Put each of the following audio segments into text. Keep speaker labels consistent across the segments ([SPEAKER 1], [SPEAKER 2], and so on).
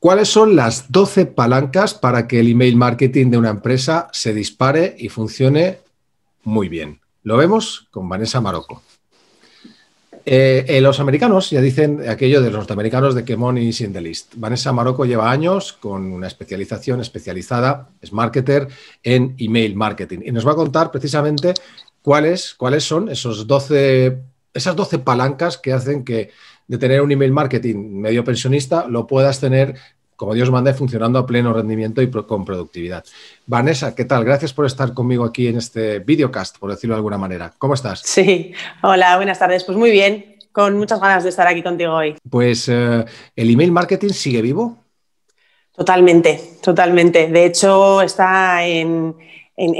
[SPEAKER 1] ¿Cuáles son las 12 palancas para que el email marketing de una empresa se dispare y funcione muy bien? Lo vemos con Vanessa Marocco. Eh, eh, los americanos ya dicen aquello de los norteamericanos de que money is in the list. Vanessa Marocco lleva años con una especialización especializada, es marketer en email marketing y nos va a contar precisamente cuáles, cuáles son esos esas 12 palancas que hacen que de tener un email marketing medio pensionista lo puedas tener como Dios manda, funcionando a pleno rendimiento y con productividad. Vanessa, ¿qué tal? Gracias por estar conmigo aquí en este videocast, por decirlo de alguna manera. ¿Cómo estás? Sí,
[SPEAKER 2] hola, buenas tardes. Pues muy bien, con muchas ganas de estar aquí contigo
[SPEAKER 1] hoy. Pues, eh, ¿el email marketing sigue vivo?
[SPEAKER 2] Totalmente, totalmente. De hecho, está en,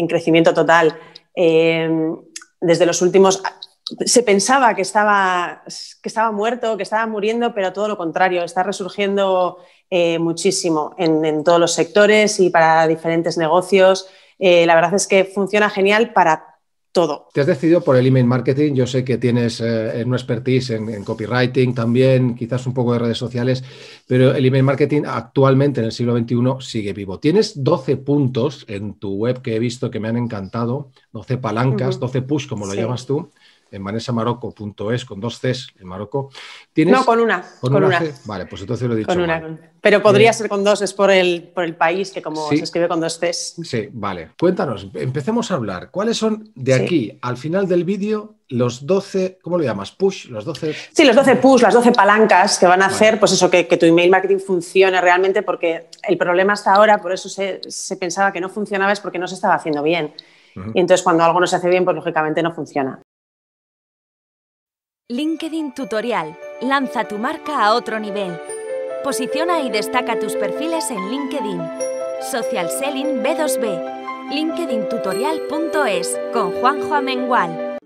[SPEAKER 2] crecimiento total. Eh, desde los últimos se pensaba que estaba, que estaba muerto, que estaba muriendo, pero todo lo contrario, está resurgiendo eh, muchísimo en, en, todos los sectores y para diferentes negocios. Eh, la verdad es que funciona genial para
[SPEAKER 1] todo. Te has decidido por el email marketing. Yo sé que tienes eh, una expertise en, copywriting también, quizás un poco de redes sociales, pero el email marketing actualmente en el siglo XXI sigue vivo. Tienes 12 puntos en tu web que he visto que me han encantado, 12 palancas, 12 push, como lo llamas tú en manesamarocco.es, con dos Cs en Marocco. ¿Tienes, no, con una. Con, una. Vale, pues entonces lo he dicho. Con una, Pero podría eh, ser
[SPEAKER 2] con dos, es por el, por el país que como se
[SPEAKER 1] escribe con dos Cs. Sí, vale. Cuéntanos, empecemos a hablar. ¿Cuáles son de aquí al final del vídeo los 12, ¿cómo lo llamas? Push, los 12. Sí, los 12 push, las 12 palancas
[SPEAKER 2] que van a hacer, pues eso, que, tu email marketing funcione realmente, porque el problema hasta ahora, por eso se, se pensaba que no funcionaba, es porque no se estaba haciendo bien. Y entonces cuando algo no se hace bien, pues lógicamente no funciona. LinkedIn Tutorial. Lanza tu marca a otro nivel. Posiciona y destaca tus perfiles en LinkedIn. Social Selling B2B. LinkedIntutorial.es con Juanjo Amengual.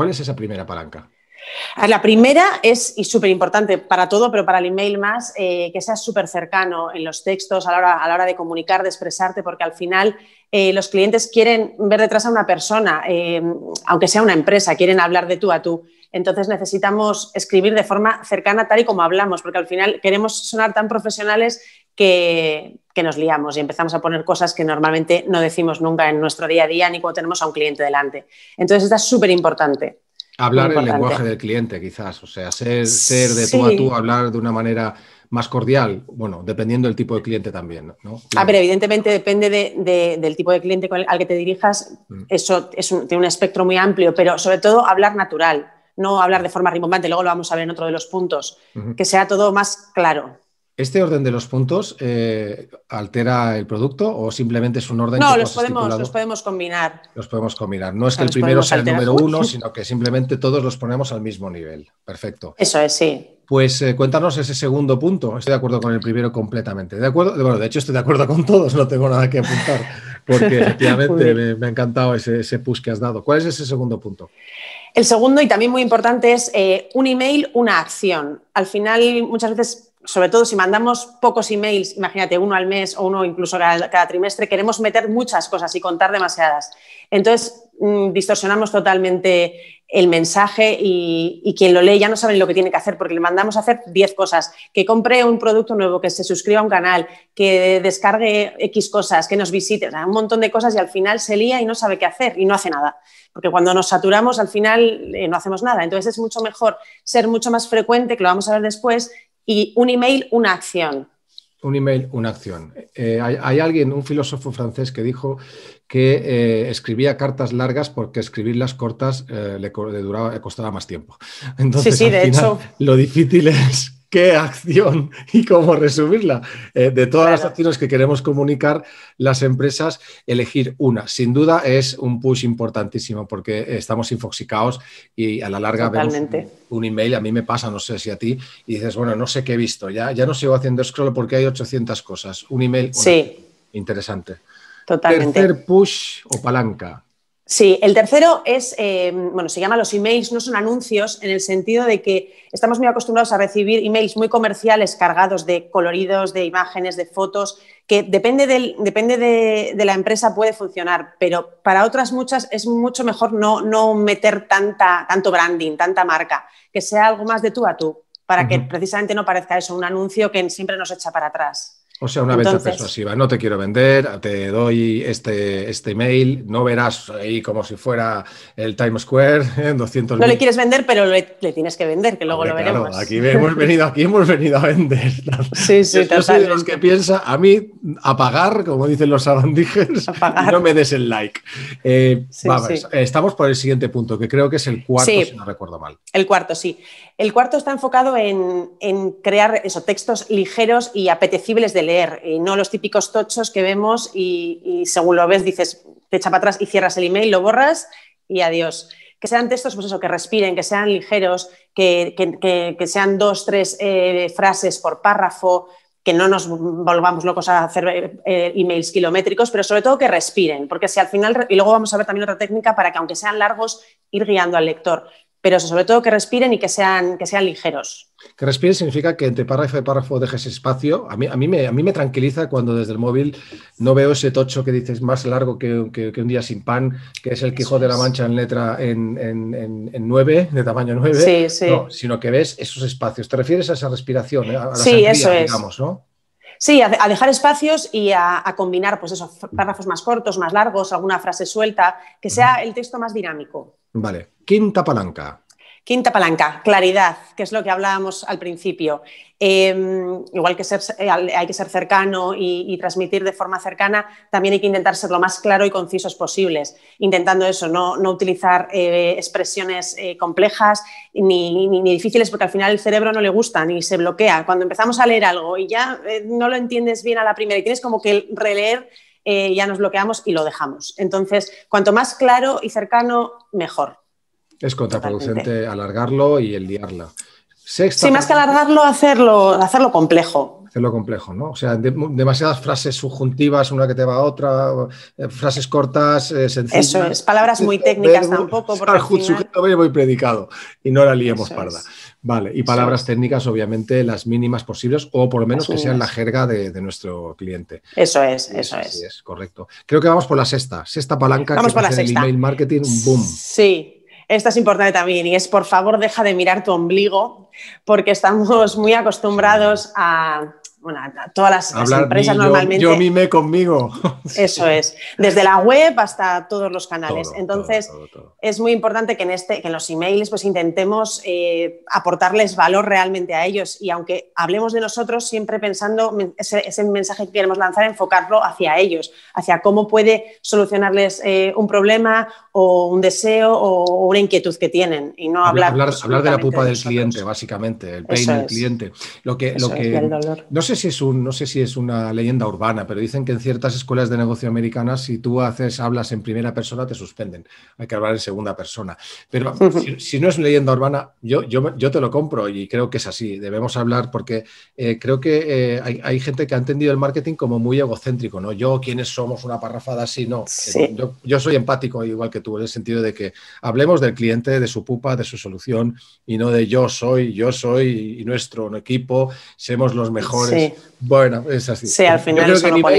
[SPEAKER 1] ¿Cuál es esa primera palanca?
[SPEAKER 2] Ah, la primera es, y súper importante para todo, pero para el email más, eh, que seas súper cercano en los textos a la hora de comunicar, de expresarte, porque al final eh, los clientes quieren ver detrás a una persona, eh, aunque sea una empresa, quieren hablar de tú a tú. Entonces necesitamos escribir de forma cercana tal y como hablamos, porque al final queremos sonar tan profesionales que, nos liamos y empezamos a poner cosas que normalmente no decimos nunca en nuestro día a día ni cuando tenemos a un cliente delante. Entonces es súper importante.
[SPEAKER 1] Hablar el lenguaje del cliente, quizás, o sea, ser, de tú a tú, hablar de una manera más cordial, bueno, dependiendo del tipo de cliente también. ¿no? Ah, pero
[SPEAKER 2] evidentemente depende del tipo de cliente al que te dirijas, mm. eso es un, tiene un espectro muy amplio, pero sobre todo hablar natural, no hablar de forma rimbombante, luego lo vamos a ver en otro de los puntos, que sea todo más claro.
[SPEAKER 1] ¿Este orden de los puntos eh, altera el producto o simplemente es un orden? No, los, podemos, los
[SPEAKER 2] podemos combinar.
[SPEAKER 1] Los podemos combinar. No es que el primero sea el número uno, sino que simplemente todos los ponemos al mismo nivel. Perfecto. Eso es, sí. Pues eh, cuéntanos ese segundo punto. Estoy de acuerdo con el primero completamente. De acuerdo, bueno, de hecho estoy de acuerdo con todos, no tengo nada que apuntar, porque efectivamente me, ha encantado ese, ese push que has dado. ¿Cuál es ese segundo punto?
[SPEAKER 2] El segundo y también muy importante es eh, un email, una acción. Al final, muchas veces sobre todo si mandamos pocos emails, imagínate uno al mes o uno incluso cada, trimestre, queremos meter muchas cosas y contar demasiadas. Entonces, mm, distorsionamos totalmente el mensaje y, quien lo lee ya no sabe lo que tiene que hacer porque le mandamos a hacer 10 cosas, que compre un producto nuevo, que se suscriba a un canal, que descargue X cosas, que nos visite, un montón de cosas y al final se lía y no sabe qué hacer y no hace nada. Porque cuando nos saturamos al final eh, no hacemos nada. Entonces es mucho mejor ser mucho más frecuente, que lo vamos a ver después, y un email, una acción.
[SPEAKER 1] Un email, una acción. Eh, hay, alguien, un filósofo francés, que dijo que eh, escribía cartas largas porque escribirlas cortas eh, le, duraba, costaba más tiempo.
[SPEAKER 2] Entonces, sí, sí, de hecho.
[SPEAKER 1] Lo difícil es qué acción y cómo resumirla. Eh, de todas las acciones que queremos comunicar, las empresas, elegir una. Sin duda es un push importantísimo porque estamos infoxicados y a la larga un email, a mí me pasa, no sé si a ti, y dices, bueno, no sé qué he visto, ya, ya no sigo haciendo scroll porque hay 800 cosas. Un email, sí. interesante. Totalmente. Tercer push o palanca.
[SPEAKER 2] Sí, el tercero es, eh, bueno, se llama los emails, no son anuncios, en el sentido de que estamos muy acostumbrados a recibir emails muy comerciales cargados de coloridos, de imágenes, de fotos, que depende, de, la empresa puede funcionar, pero para otras muchas es mucho mejor no, meter tanta, tanto branding, tanta marca, que sea algo más de tú a tú, para que precisamente no parezca eso, un anuncio que siempre nos echa para atrás.
[SPEAKER 1] O sea, una venta persuasiva. No te quiero vender, te doy este, este email, no verás ahí como si fuera el Times Square, en 200 No le
[SPEAKER 2] quieres vender, pero le, tienes que vender, que luego lo veremos. aquí hemos venido,
[SPEAKER 1] aquí hemos venido a vender. Sí, sí, Yo soy de los que piensa, a mí, apagar, como dicen los sabandígenes, no me des el like. Eh, eh, estamos por el siguiente punto, que creo que es el cuarto, si no recuerdo mal.
[SPEAKER 2] El cuarto, sí. El cuarto está enfocado en, crear esos textos ligeros y apetecibles de leer y no los típicos tochos que vemos y, según lo ves dices, te echa para atrás y cierras el email, lo borras y adiós. Que sean textos, pues eso, que respiren, que sean ligeros, que, sean dos, tres eh, frases por párrafo, que no nos volvamos locos a hacer eh, eh, emails kilométricos, pero sobre todo que respiren, porque si al final, y luego vamos a ver también otra técnica para que aunque sean largos, ir guiando al lector pero sobre todo que respiren y que sean, que sean ligeros.
[SPEAKER 1] Que respiren significa que entre párrafo y párrafo dejes espacio. A mí, a, mí me, tranquiliza cuando desde el móvil no veo ese tocho que dices más largo que, un día sin pan, que es el Quijo de la Mancha en letra en, 9, de tamaño 9. No, sino que ves esos espacios. ¿Te refieres a esa respiración? Eh, sí, eso es.
[SPEAKER 2] Sí, a, dejar espacios y a, combinar, pues párrafos más cortos, más largos, alguna frase suelta, que sea el texto más dinámico.
[SPEAKER 1] Vale. Quinta palanca.
[SPEAKER 2] Quinta palanca, claridad, que es lo que hablábamos al principio. Em, igual que eh, hay que ser cercano y, transmitir de forma cercana, también hay que intentar ser lo más claro y concisos posibles, intentando eso, no, utilizar eh, expresiones eh, complejas ni, ni, difíciles, porque al final el cerebro no le gusta ni se bloquea. Cuando empezamos a leer algo y ya no lo entiendes bien a la primera y tienes como que releer eh, ya nos bloqueamos y lo dejamos. Entonces, cuanto más claro y cercano, mejor.
[SPEAKER 1] Es contraproducente alargarlo y el liarla. sí, más que alargarlo, hacerlo, hacerlo complejo hacerlo complejo, ¿no? O sea, demasiadas frases subjuntivas, una que te va a otra, eh, frases cortas, eh, sencillas. Eso es, palabras muy técnicas tampoco. Porque al sujeto, y predicado, y no la liemos parda. Vale, y palabras técnicas, obviamente, las mínimas posibles, o por lo menos que sean la jerga de, nuestro cliente.
[SPEAKER 2] Eso es, eso es. es correcto.
[SPEAKER 1] Creo que vamos por la sexta, sexta palanca vamos que por sexta. el email marketing, boom.
[SPEAKER 2] Sí, esta es importante también y es por favor deja de mirar tu ombligo porque estamos muy acostumbrados a bueno, todas las, empresas normalmente. Yo, yo, mime
[SPEAKER 1] conmigo. Eso es,
[SPEAKER 2] desde la web hasta todos los canales. Entonces, es muy importante que en, este, que en los emails pues, intentemos eh, aportarles valor realmente a ellos y aunque hablemos de nosotros, siempre pensando ese, mensaje que queremos lanzar, enfocarlo hacia ellos, hacia cómo puede solucionarles eh, un problema o un deseo o una inquietud que tienen y no hablar. Hablar, hablar de la pupa del
[SPEAKER 1] cliente, básicamente, el pain del cliente. Lo que, lo no sé si es un, no sé si es una leyenda urbana, pero dicen que en ciertas escuelas de negocio americanas, si tú haces, hablas en primera persona, te suspenden. Hay que hablar en segunda persona. Pero si, no es leyenda urbana, yo, yo, yo, te lo compro y creo que es así. Debemos hablar porque eh, creo que eh, hay, gente que ha entendido el marketing como muy egocéntrico, ¿no? Yo, ¿quiénes somos? Una parrafada así, no. Eh, yo, soy empático, igual que tú, en el sentido de que hablemos del cliente, de su pupa, de su solución, y no de yo soy, yo soy y nuestro equipo, somos los mejores. Bueno, es así. Sí, al final.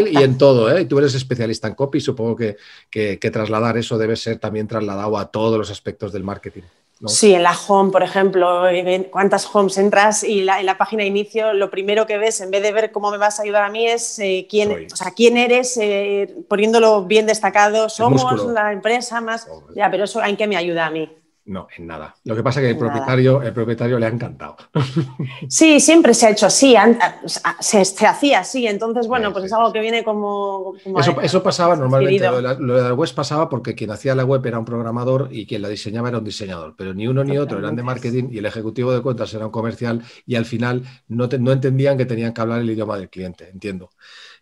[SPEAKER 1] y en todo, ¿eh? Tú eres especialista en copy, supongo que, trasladar eso debe ser también trasladado a todos los aspectos del marketing. Sí,
[SPEAKER 2] en la home, por ejemplo, cuántas homes entras y en la página de inicio lo primero que ves, en vez de ver cómo me vas a ayudar a mí, es eh, quién, quién eres, eh, poniéndolo bien destacado, somos la empresa más... Ya, pero eso, ¿en qué me ayuda a mí?
[SPEAKER 1] No, en nada. Lo que pasa es que el propietario, propietario le ha encantado.
[SPEAKER 2] Sí, siempre se ha hecho así, se, hacía así, entonces bueno, pues es algo que viene como... eso,
[SPEAKER 1] pasaba normalmente, lo de, la, web pasaba porque quien hacía la web era un programador y quien la diseñaba era un diseñador, pero ni uno ni otro eran de marketing y el ejecutivo de cuentas era un comercial y al final no, no entendían que tenían que hablar el idioma del cliente, entiendo.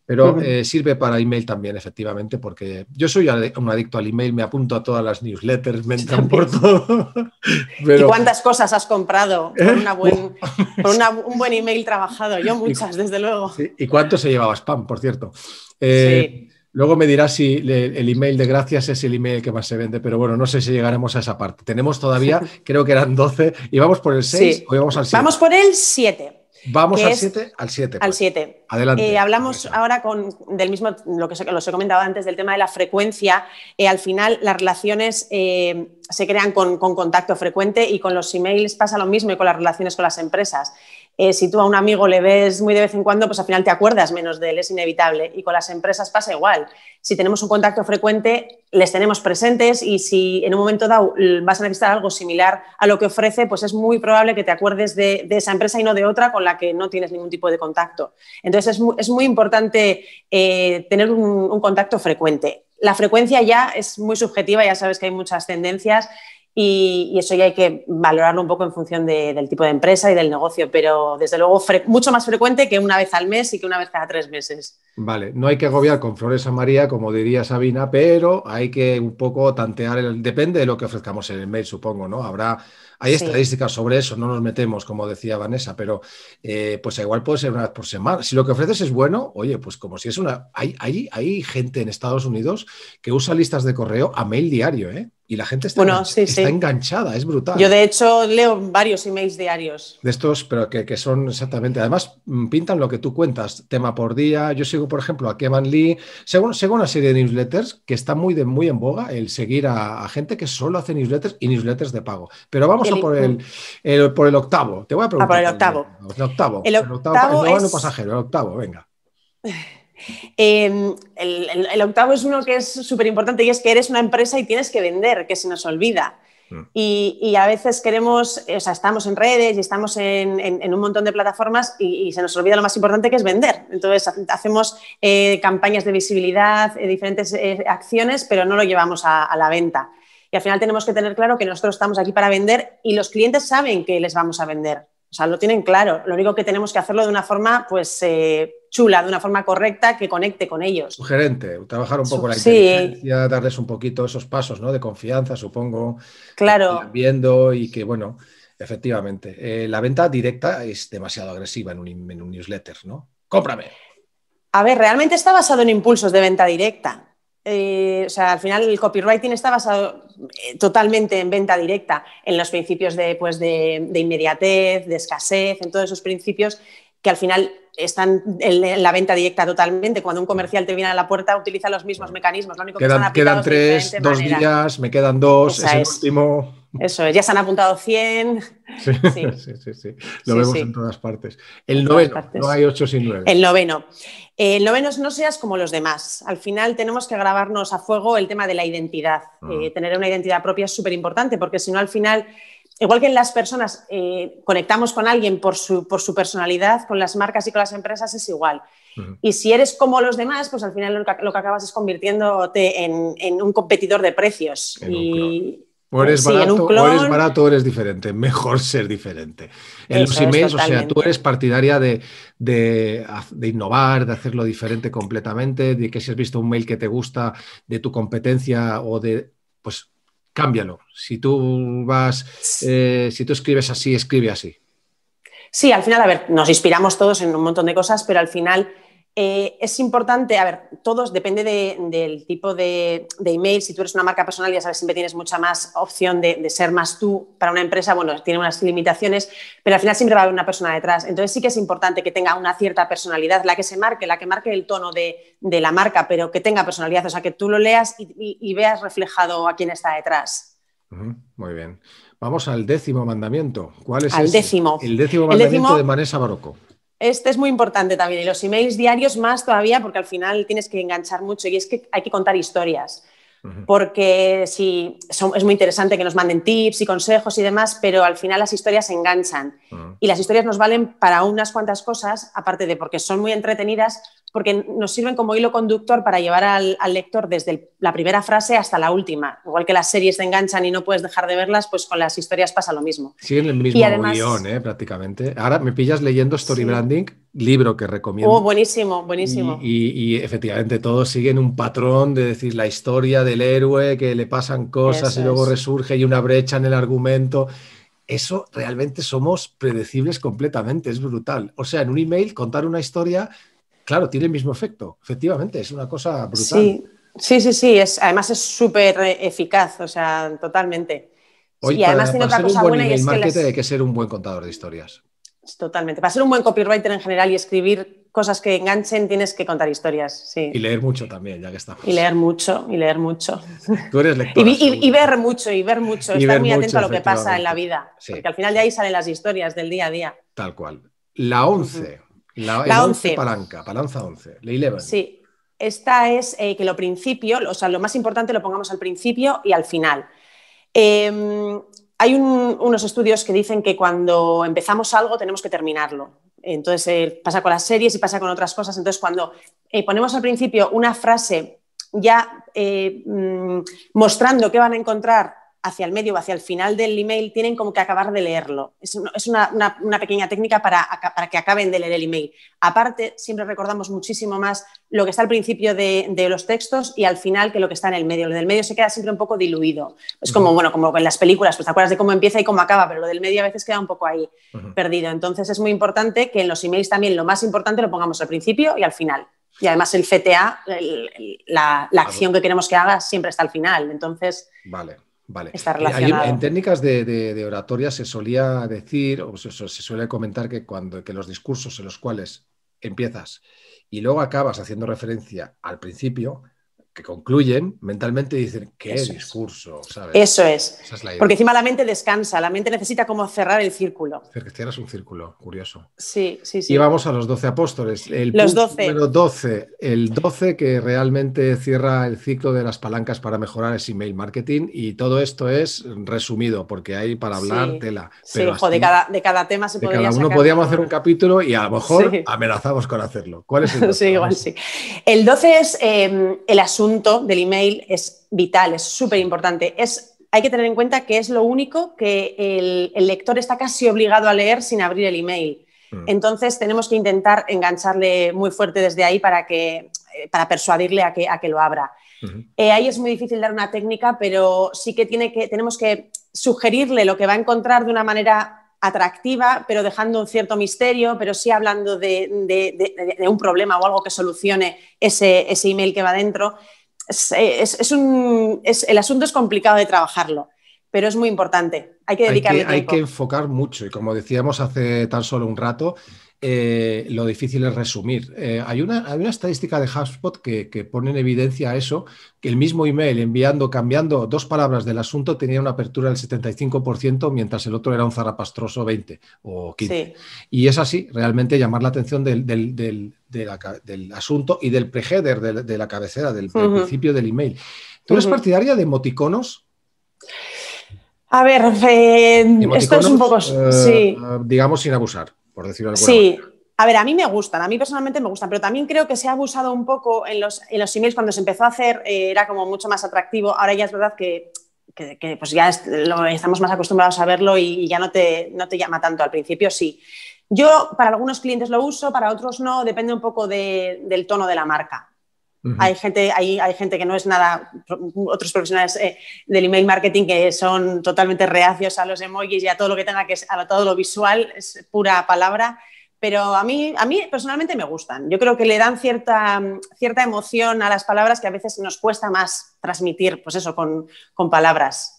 [SPEAKER 1] Pero eh, sirve para email también, efectivamente, porque yo soy un adicto al email, me apunto a todas las newsletters, me entran por todo. ¿Y cuántas
[SPEAKER 2] cosas has comprado ¿Eh? por, un buen email trabajado? Yo muchas,
[SPEAKER 1] desde luego. ¿Y cuánto se llevaba spam, por cierto? Eh, luego me dirás si el email de gracias es el email que más se vende, pero bueno, no sé si llegaremos a esa parte. Tenemos todavía, creo que eran 12, y vamos por el 6 o vamos al Vamos
[SPEAKER 2] por el 7.
[SPEAKER 1] Vamos al 7, al 7. Al
[SPEAKER 2] 7. Pues. Adelante. Eh, hablamos ahora con, del mismo, lo que os he comentado antes, del tema de la frecuencia. Eh, al final, las relaciones eh, se crean con, con, contacto frecuente y con los emails pasa lo mismo y con las relaciones con las empresas. Eh, si tú a un amigo le ves muy de vez en cuando, pues al final te acuerdas menos de él, es inevitable. Y con las empresas pasa igual. Si tenemos un contacto frecuente, les tenemos presentes y si en un momento dado vas a necesitar algo similar a lo que ofrece, pues es muy probable que te acuerdes de, esa empresa y no de otra con la que no tienes ningún tipo de contacto. Entonces es muy, importante eh, tener un, un contacto frecuente. La frecuencia ya es muy subjetiva, ya sabes que hay muchas tendencias y, eso ya hay que valorarlo un poco en función del tipo de empresa y del negocio, pero desde luego mucho más frecuente que una vez al mes y que una vez cada tres meses.
[SPEAKER 1] Vale, no hay que agobiar con flores a María, como diría Sabina, pero hay que un poco tantear, el, depende de lo que ofrezcamos en el mail, supongo, ¿no? Habrá, hay estadísticas sobre eso, no nos metemos, como decía Vanessa, pero eh, pues igual puede ser una vez por semana. Si lo que ofreces es bueno, oye, pues como si es una... Hay, hay, hay gente en Estados Unidos que usa listas de correo a mail diario, ¿eh? y la gente está, enganchada, está enganchada, es brutal. Yo
[SPEAKER 2] de hecho leo varios emails diarios.
[SPEAKER 1] De estos, pero que, que, son exactamente, además mm, pintan lo que tú cuentas, tema por día, yo sigo por ejemplo a Kevin Lee, según, según una serie de newsletters que está muy, de, muy en boga el seguir a, gente que solo hace newsletters y newsletters de pago. Pero vamos a por el, por el octavo, te voy a preguntar. Ah, por el octavo. El octavo, el octavo, pasajero, el octavo, venga.
[SPEAKER 2] Em, el, octavo es uno que es súper importante y es que eres una empresa y tienes que vender, que se nos olvida. Mm. Y, a veces queremos, eh, o sea, estamos en redes y estamos en, un montón de plataformas y, se nos olvida lo más importante que es vender. Entonces hacemos eh, campañas de visibilidad, eh, diferentes acciones, pero no lo llevamos a la venta. Y al final tenemos que tener claro que nosotros estamos aquí para vender y los clientes saben que les vamos a vender. O sea, lo tienen claro. Lo único que tenemos que hacerlo de una forma, pues, eh, chula, de una forma correcta que conecte con ellos.
[SPEAKER 1] Sugerente, trabajar un poco la inteligencia, darles un poquito esos pasos, ¿no? De confianza, supongo. Claro. Viendo y que, bueno, efectivamente. Eh, la venta directa es demasiado agresiva en un newsletter, ¿no? ¡Cómprame! A ver,
[SPEAKER 2] realmente está basado en impulsos de venta directa eh, o sea, al final el copywriting está basado eh, totalmente en venta directa, en los principios de, pues de, inmediatez, de escasez, en todos esos principios que al final están en la venta directa totalmente. Cuando un comercial te viene a la puerta, utiliza los mismos mecanismos. quedan, tres, dos días,
[SPEAKER 1] me quedan dos, es el último.
[SPEAKER 2] Eso ya se han apuntado 100.
[SPEAKER 1] Sí, sí, sí, lo vemos en todas partes. El noveno, no hay 8 sin 9. El
[SPEAKER 2] noveno. El noveno es no seas como los demás. Al final tenemos que grabarnos a fuego el tema de la identidad. Ah. Eh, tener una identidad propia es súper importante porque si no al final igual que en las personas eh, conectamos con alguien por su, por su, personalidad, con las marcas y con las empresas es igual. Y si eres como los demás, pues al final lo que, acabas es convirtiéndote en, un competidor de precios. O eres, barato,
[SPEAKER 1] o eres diferente. Mejor ser diferente. En los emails, o sea, tú eres partidaria de, innovar, de hacerlo diferente completamente, de que si has visto un mail que te gusta de tu competencia o de. Pues cámbialo. Si tú vas. Eh, si tú escribes así, escribe así.
[SPEAKER 2] Sí, al final, a ver, nos inspiramos todos en un montón de cosas, pero al final eh, es importante, a ver, todos depende del tipo de, email. Si tú eres una marca personal, ya sabes, siempre tienes mucha más opción de, ser más tú. Para una empresa, bueno, tiene unas limitaciones, pero al final siempre va a haber una persona detrás. Entonces sí que es importante que tenga una cierta personalidad, la que se marque, la que marque el tono de, la marca, pero que tenga personalidad, o sea, que tú lo leas y, veas reflejado a quién está detrás.
[SPEAKER 1] Muy bien. Vamos al décimo mandamiento. ¿Cuál es el décimo mandamiento de Maresa Barroco?
[SPEAKER 2] Este es muy importante también y los emails diarios más todavía porque al final tienes que enganchar mucho y es que hay que contar historias porque sí, es muy interesante que nos manden tips y consejos y demás, pero al final las historias se enganchan. Y las historias nos valen para unas cuantas cosas, aparte de porque son muy entretenidas, porque nos sirven como hilo conductor para llevar al, lector desde la primera frase hasta la última. Igual que las series te enganchan y no puedes dejar de verlas, pues con las historias pasa lo mismo.
[SPEAKER 1] Siguen el mismo guión, ¿eh? prácticamente. Ahora me pillas leyendo Story Branding libro que recomiendo. Oh,
[SPEAKER 2] buenísimo, buenísimo.
[SPEAKER 1] Y, efectivamente todos siguen un patrón de decir la historia del héroe, que le pasan cosas y luego resurge y una brecha en el argumento. Eso realmente somos predecibles completamente, es brutal. O sea, en un email contar una historia, claro, tiene el mismo efecto, efectivamente, es una cosa brutal. Sí,
[SPEAKER 2] sí, sí, Es, además es súper eficaz, o sea, totalmente. y además tiene otra cosa buena y es hay
[SPEAKER 1] que ser un buen contador de historias.
[SPEAKER 2] Totalmente. Para ser un buen copywriter en general y escribir cosas que enganchen, tienes que contar historias. Y
[SPEAKER 1] leer mucho también, ya que estamos. Y leer
[SPEAKER 2] mucho, y leer mucho. Tú eres lector. y, ver mucho, y ver mucho. estar muy atento a lo que pasa en la vida. Porque al final de ahí salen las historias del día a día.
[SPEAKER 1] Tal cual. La 11. La, 11. Palanca, palanza 11. La
[SPEAKER 2] Sí. Esta es eh, que lo principio, o sea, lo más importante lo pongamos al principio y al final. Em, hay unos estudios que dicen que cuando empezamos algo tenemos que terminarlo. Entonces eh, pasa con las series y pasa con otras cosas. Entonces cuando eh, ponemos al principio una frase ya eh, mm, mostrando qué van a encontrar hacia el medio o hacia el final del email, tienen como que acabar de leerlo. Es, una, pequeña técnica para, que acaben de leer el email. Aparte, siempre recordamos muchísimo más lo que está al principio de, los textos y al final que lo que está en el medio. Lo del medio se queda siempre un poco diluido. Es como, bueno, como en las películas, pues te acuerdas de cómo empieza y cómo acaba, pero lo del medio a veces queda un poco ahí perdido. Entonces es muy importante que en los emails también lo más importante lo pongamos al principio y al final. Y además el CTA, la, acción que queremos que haga siempre está al final. Entonces,
[SPEAKER 1] vale. Eh, en técnicas de, oratoria se solía decir, o se, se, suele comentar que cuando que los discursos en los cuales empiezas y luego acabas haciendo referencia al principio, que concluyen mentalmente y dicen, qué discurso, ¿sabes? Eso es. Porque encima
[SPEAKER 2] la mente descansa, la mente necesita como cerrar el círculo.
[SPEAKER 1] Cierras un círculo, curioso. Sí, sí, sí. Y vamos a los 12 apóstoles. El los doce. 12. número 12, el 12 que realmente cierra el ciclo de las palancas para mejorar ese email marketing y todo esto es resumido porque hay para hablar tela. sí, de, cada,
[SPEAKER 2] de, cada, tema se podría cada uno podíamos
[SPEAKER 1] hacer un capítulo y a lo mejor amenazamos con hacerlo. ¿Cuál es el 12? igual sí.
[SPEAKER 2] El 12 es em, el asunto asunto del email es vital, es súper importante. Es, hay que tener en cuenta que es lo único que el, lector está casi obligado a leer sin abrir el email. Mm. Entonces tenemos que intentar engancharle muy fuerte desde ahí para, que, eh, para persuadirle a que, a que lo abra. Eh, ahí es muy difícil dar una técnica, pero sí que, tiene que tenemos que sugerirle lo que va a encontrar de una manera atractiva, pero dejando un cierto misterio, pero sí hablando de, un problema o algo que solucione ese, email que va dentro. Es, el asunto es complicado de trabajarlo, pero es muy importante. Hay que dedicarle hay Hay que
[SPEAKER 1] enfocar mucho y como decíamos hace tan solo un rato, eh, lo difícil es resumir. Eh, hay, una, una, estadística de HubSpot que, pone en evidencia eso, que el mismo email enviando, cambiando dos palabras del asunto tenía una apertura del 75%, mientras el otro era un zarapastroso 20 o 15. Y es así, realmente llamar la atención del, asunto y del preheader, de, la cabecera, del, principio del email. ¿Tú eres partidaria de Moticonos?
[SPEAKER 2] A ver, eh, esto es un poco...
[SPEAKER 1] Digamos sin abusar sí.
[SPEAKER 2] a ver, a mí me gustan, a mí personalmente me gustan, pero también creo que se ha abusado un poco en los, en los emails cuando se empezó a hacer, eh, era como mucho más atractivo. Ahora ya es verdad que, pues ya estamos más acostumbrados a verlo y, ya no te, no te llama tanto. Al principio sí. Yo para algunos clientes lo uso, para otros no, depende un poco del tono de la marca. Hay, gente, hay, gente que no es nada, otros profesionales eh, del email marketing que son totalmente reacios a los emojis y a todo lo que tenga que a todo lo visual, es pura palabra. Pero a mí, a mí personalmente me gustan. Yo creo que le dan cierta, cierta emoción a las palabras que a veces nos cuesta más transmitir, pues eso, con palabras.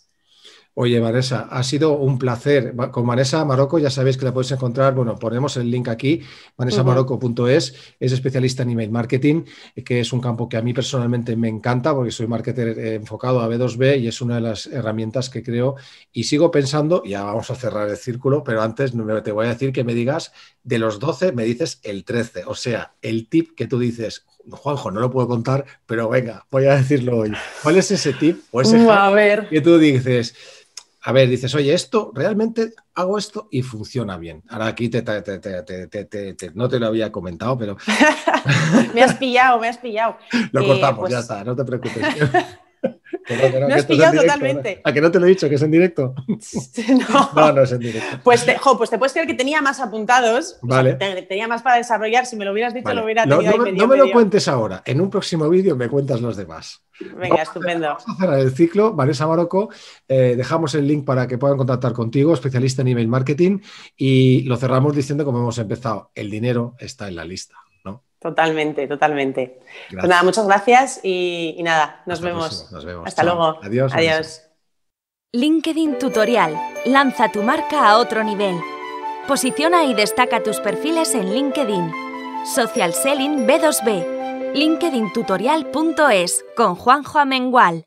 [SPEAKER 1] Oye, Vanessa, ha sido un placer. Con Vanessa Marocco, ya sabéis que la podéis encontrar, bueno, ponemos el link aquí, vanessamarocco.es, es especialista en email marketing, que es un campo que a mí personalmente me encanta porque soy marketer eh, enfocado a B2B y es una de las herramientas que creo y sigo pensando, ya vamos a cerrar el círculo, pero antes te voy a decir que me digas, de los 12 me dices el 13, o sea, el tip que tú dices, Juanjo, no lo puedo contar, pero venga, voy a decirlo hoy. ¿Cuál es ese tip o ese a ver. que tú dices? a ver, dices, oye, esto realmente hago esto y funciona bien. Ahora aquí te, no te lo había comentado, pero.
[SPEAKER 2] me has pillado, me has pillado. Lo eh, cortamos, ya pues está,
[SPEAKER 1] no te preocupes. no, has pillado totalmente. ¿A que no te lo he dicho, que es en directo? no, no, es en directo.
[SPEAKER 2] Pues, pues te, puedes creer que tenía más apuntados, vale. tenía más para desarrollar, si me lo hubieras dicho lo hubiera tenido no, me lo
[SPEAKER 1] cuentes ahora, en un próximo vídeo me cuentas los demás.
[SPEAKER 2] Venga, estupendo. vamos
[SPEAKER 1] a cerrar el ciclo, Vanessa Maroco eh, dejamos el link para que puedan contactar contigo, especialista en email marketing, y lo cerramos diciendo como hemos empezado, el dinero está en la lista.
[SPEAKER 2] Totalmente, totalmente. Pues nada, muchas gracias y, nada, nos vemos. Hasta luego. Adiós. Adiós. LinkedIn Tutorial. Lanza tu marca a otro nivel. Posiciona y destaca tus perfiles en LinkedIn. Social Selling B2B. LinkedIntutorial.es con Juanjo Amengual.